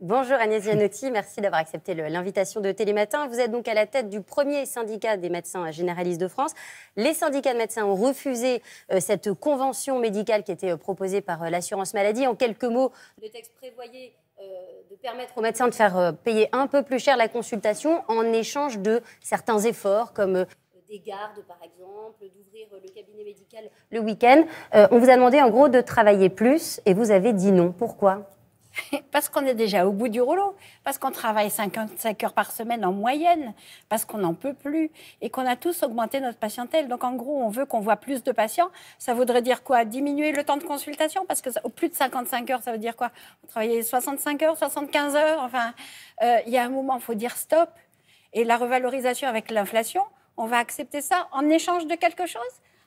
Bonjour Agnès Gianotti, merci d'avoir accepté l'invitation de Télématin. Vous êtes donc à la tête du premier syndicat des médecins généralistes de France. Les syndicats de médecins ont refusé euh, cette convention médicale qui était euh, proposée par euh, l'assurance maladie. En quelques mots, le texte prévoyait de permettre aux médecins de faire payer un peu plus cher la consultation en échange de certains efforts comme des gardes, par exemple, d'ouvrir le cabinet médical le week-end. on vous a demandé en gros de travailler plus et vous avez dit non. Pourquoi parce qu'on est déjà au bout du rouleau, parce qu'on travaille 55 heures par semaine en moyenne, parce qu'on n'en peut plus et qu'on a tous augmenté notre patientèle. Donc en gros, on veut qu'on voit plus de patients. Ça voudrait dire quoi Diminuer le temps de consultation parce que au plus de 55 heures, ça veut dire quoi Travailler 65 heures, 75 heures. Enfin, euh, il y a un moment, il faut dire stop. Et la revalorisation avec l'inflation, on va accepter ça en échange de quelque chose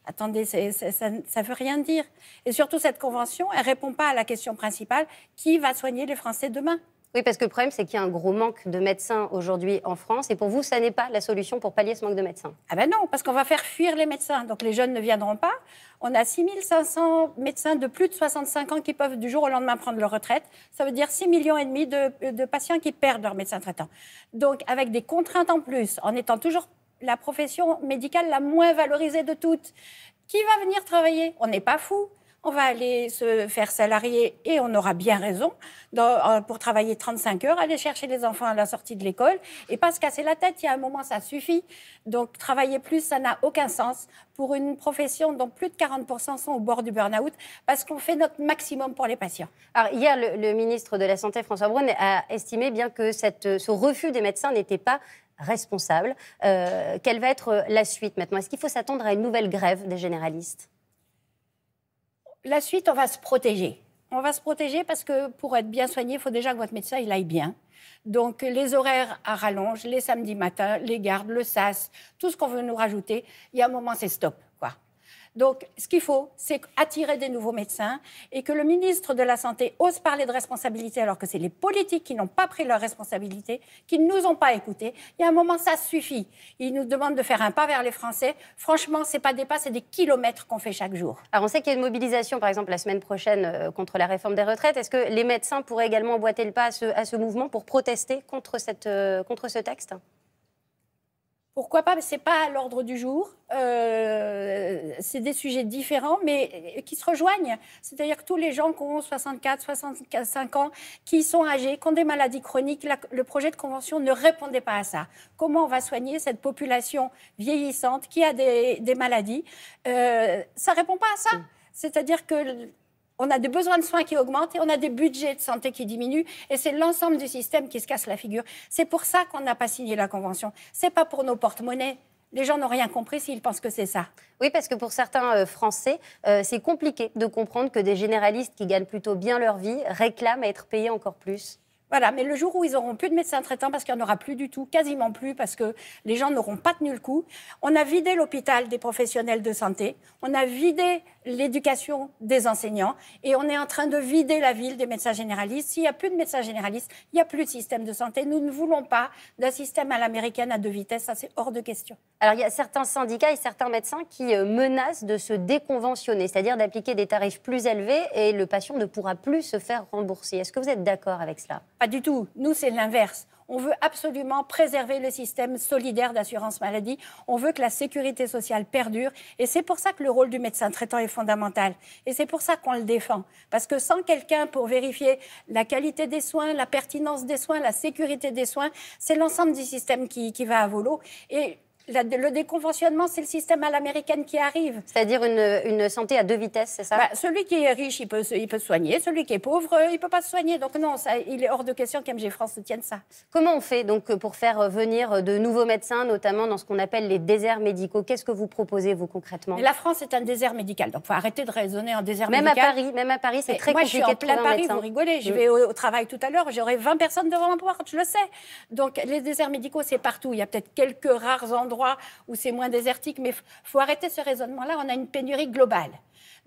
Attendez, ça ne veut rien dire. Et surtout, cette convention, elle ne répond pas à la question principale qui va soigner les Français demain oui, parce que le problème, c'est qu'il y a un gros manque de médecins aujourd'hui en France. Et pour vous, ça n'est pas la solution pour pallier ce manque de médecins Ah ben non, parce qu'on va faire fuir les médecins. Donc les jeunes ne viendront pas. On a 6500 médecins de plus de 65 ans qui peuvent du jour au lendemain prendre leur retraite. Ça veut dire 6,5 millions et demi de, de patients qui perdent leur médecin traitant. Donc avec des contraintes en plus, en étant toujours la profession médicale la moins valorisée de toutes. Qui va venir travailler On n'est pas fou. On va aller se faire salarier et on aura bien raison euh, pour travailler 35 heures, aller chercher les enfants à la sortie de l'école et pas se casser la tête. Il y a un moment, ça suffit. Donc, travailler plus, ça n'a aucun sens pour une profession dont plus de 40% sont au bord du burn-out parce qu'on fait notre maximum pour les patients. Alors, hier, le, ministre de la Santé, François Braun, a estimé bien que ce refus des médecins n'était pas responsable. Euh, quelle va être euh, la suite maintenant Est-ce qu'il faut s'attendre à une nouvelle grève des généralistes La suite, on va se protéger. On va se protéger parce que pour être bien soigné, il faut déjà que votre médecin il aille bien. Donc les horaires à rallonge, les samedis matins, les gardes, le SAS, tout ce qu'on veut nous rajouter, il y a un moment c'est stop quoi. Donc, ce qu'il faut, c'est attirer des nouveaux médecins et que le ministre de la Santé ose parler de responsabilité alors que c'est les politiques qui n'ont pas pris leurs responsabilités, qui ne nous ont pas écoutés. Il y a un moment, ça suffit. Ils nous demandent de faire un pas vers les Français. Franchement, ce n'est pas des pas, c'est des kilomètres qu'on fait chaque jour. Alors, on sait qu'il y a une mobilisation, par exemple, la semaine prochaine euh, contre la réforme des retraites. Est-ce que les médecins pourraient également emboîter le pas à ce, mouvement pour protester contre euh, ce texte pourquoi pas Ce n'est pas à l'ordre du jour. Euh, c'est des sujets différents, mais qui se rejoignent. C'est-à-dire que tous les gens qui ont 64, 65 ans, qui sont âgés, qui ont des maladies chroniques, le projet de convention ne répondait pas à ça. Comment on va soigner cette population vieillissante qui a des, maladies euh, Ça répond pas à ça. C'est-à-dire que on a des besoins de soins qui augmentent et on a des budgets de santé qui diminuent. Et c'est l'ensemble du système qui se casse la figure. C'est pour ça qu'on n'a pas signé la Convention. C'est pas pour nos porte-monnaies. Les gens n'ont rien compris s'ils pensent que c'est ça. Oui, parce que pour certains euh, Français, euh, c'est compliqué de comprendre que des généralistes qui gagnent plutôt bien leur vie réclament à être payés encore plus. Voilà, mais le jour où ils n'auront plus de médecins traitants, parce qu'il n'y en aura plus du tout, quasiment plus, parce que les gens n'auront pas tenu le coup, on a vidé l'hôpital des professionnels de santé, on a vidé l'éducation des enseignants, et on est en train de vider la ville des médecins généralistes. S'il n'y a plus de médecins généralistes, il n'y a plus de système de santé. Nous ne voulons pas d'un système à l'américaine à deux vitesses, ça c'est hors de question. Alors il y a certains syndicats et certains médecins qui euh, menacent de se déconventionner, c'est-à-dire d'appliquer des tarifs plus élevés et le patient ne pourra plus se faire rembourser. Est-ce que vous êtes d'accord avec cela pas du tout. Nous, c'est l'inverse. On veut absolument préserver le système solidaire d'assurance maladie. On veut que la sécurité sociale perdure. Et c'est pour ça que le rôle du médecin traitant est fondamental. Et c'est pour ça qu'on le défend. Parce que sans quelqu'un pour vérifier la qualité des soins, la pertinence des soins, la sécurité des soins, c'est l'ensemble du système qui, qui va à volo. Et le déconventionnement, c'est le système à l'américaine qui arrive. C'est-à-dire une, santé à deux vitesses, c'est ça bah, Celui qui est riche, il peut, il peut se soigner. Celui qui est pauvre, euh, il ne peut pas se soigner. Donc non, ça, il est hors de question qu'MG France soutienne ça. Comment on fait donc pour faire euh, venir euh, de nouveaux médecins, notamment dans ce qu'on appelle les déserts médicaux Qu'est-ce que vous proposez, vous, concrètement La France est un désert médical. Donc il faut arrêter de raisonner en désert même médical. À Paris, même à Paris, c'est très moi, compliqué. Moi, je suis en plein Paris, Je vais au, travail tout à l'heure, j'aurai 20 personnes devant ma porte, je le sais. Donc les déserts médicaux, c'est partout. Il y a peut-être quelques rares endroits où c'est moins désertique, mais il faut arrêter ce raisonnement-là. On a une pénurie globale.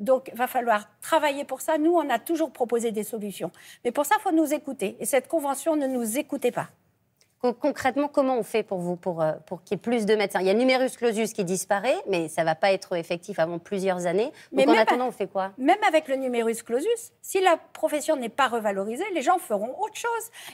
Donc, il va falloir travailler pour ça. Nous, on a toujours proposé des solutions. Mais pour ça, il faut nous écouter. Et cette convention ne nous écoutait pas. Concrètement, comment on fait pour vous, pour, euh, pour qu'il y ait plus de médecins Il y a le numerus clausus qui disparaît, mais ça ne va pas être effectif avant plusieurs années. Donc mais en attendant, on fait quoi Même avec le numerus clausus, si la profession n'est pas revalorisée, les gens feront autre chose.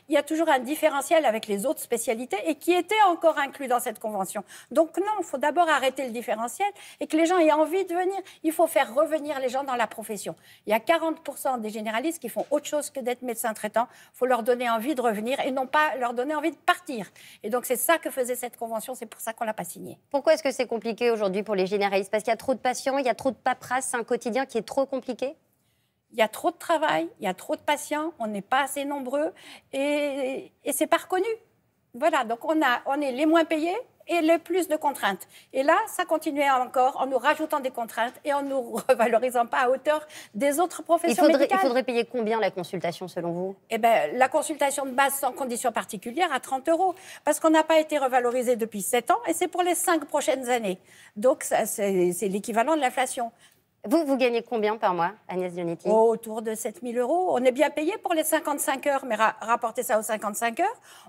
Il y a toujours un différentiel avec les autres spécialités et qui était encore inclus dans cette convention. Donc non, il faut d'abord arrêter le différentiel et que les gens aient envie de venir. Il faut faire revenir les gens dans la profession. Il y a 40% des généralistes qui font autre chose que d'être médecin traitants. Il faut leur donner envie de revenir et non pas leur donner envie de partir et donc c'est ça que faisait cette convention, c'est pour ça qu'on l'a pas signée. Pourquoi est-ce que c'est compliqué aujourd'hui pour les généralistes Parce qu'il y a trop de patients, il y a trop de paperasse, c'est un quotidien qui est trop compliqué il y a trop de travail, il y a trop de patients, on n'est pas assez nombreux et, et c'est pas reconnu. Voilà, donc on, a, on est les moins payés, et le plus de contraintes. Et là, ça continuait encore en nous rajoutant des contraintes et en nous revalorisant pas à hauteur des autres professions il faudrait, médicales. Il faudrait payer combien la consultation selon vous Eh ben, la consultation de base sans conditions particulières à 30 euros parce qu'on n'a pas été revalorisé depuis 7 ans et c'est pour les 5 prochaines années. Donc c'est l'équivalent de l'inflation. Vous, vous gagnez combien par mois, Agnès Dionetti oh, Autour de 7000 euros. On est bien payé pour les 55 heures, mais rapportez ça aux 55 heures.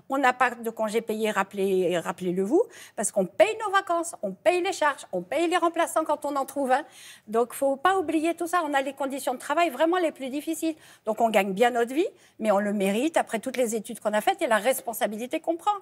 On n'a pas de congé payé, rappelez-le vous, parce qu'on paye nos vacances, on paye les charges, on paye les remplaçants quand on en trouve un. Donc, il faut pas oublier tout ça. On a les conditions de travail vraiment les plus difficiles. Donc, on gagne bien notre vie, mais on le mérite après toutes les études qu'on a faites et la responsabilité qu'on prend.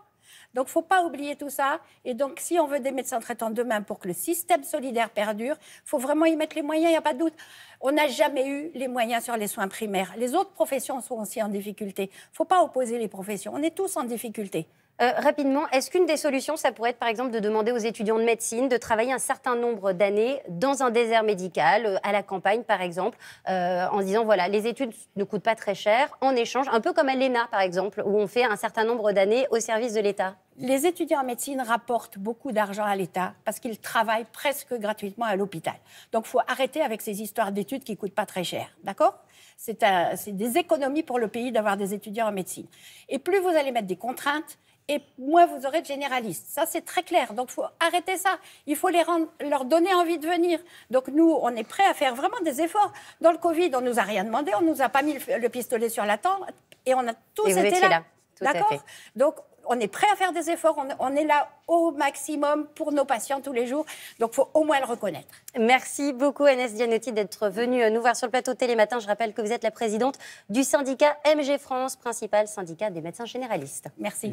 Donc, il ne faut pas oublier tout ça. Et donc, si on veut des médecins traitants demain pour que le système solidaire perdure, il faut vraiment y mettre les moyens. Il n'y a pas de doute. On n'a jamais eu les moyens sur les soins primaires. Les autres professions sont aussi en difficulté. Il ne Faut pas opposer les professions. On est tous en difficulté. Euh, rapidement, est-ce qu'une des solutions, ça pourrait être par exemple de demander aux étudiants de médecine de travailler un certain nombre d'années dans un désert médical, euh, à la campagne par exemple, euh, en disant voilà, les études ne coûtent pas très cher, en échange, un peu comme à l'ENA par exemple, où on fait un certain nombre d'années au service de l'État les étudiants en médecine rapportent beaucoup d'argent à l'État parce qu'ils travaillent presque gratuitement à l'hôpital. Donc, faut arrêter avec ces histoires d'études qui coûtent pas très cher, d'accord C'est des économies pour le pays d'avoir des étudiants en médecine. Et plus vous allez mettre des contraintes, et moins vous aurez de généralistes. Ça, c'est très clair. Donc, il faut arrêter ça. Il faut les rendre, leur donner envie de venir. Donc, nous, on est prêts à faire vraiment des efforts. Dans le Covid, on ne nous a rien demandé, on ne nous a pas mis le, pistolet sur la tente. et on a tous été là. D'accord Donc, on est prêt à faire des efforts, on, est là au maximum pour nos patients tous les jours, donc il faut au moins le reconnaître. Merci beaucoup NS Dianotti d'être venue euh, nous voir sur le plateau Télématin. Je rappelle que vous êtes la présidente du syndicat MG France, principal syndicat des médecins généralistes. Merci.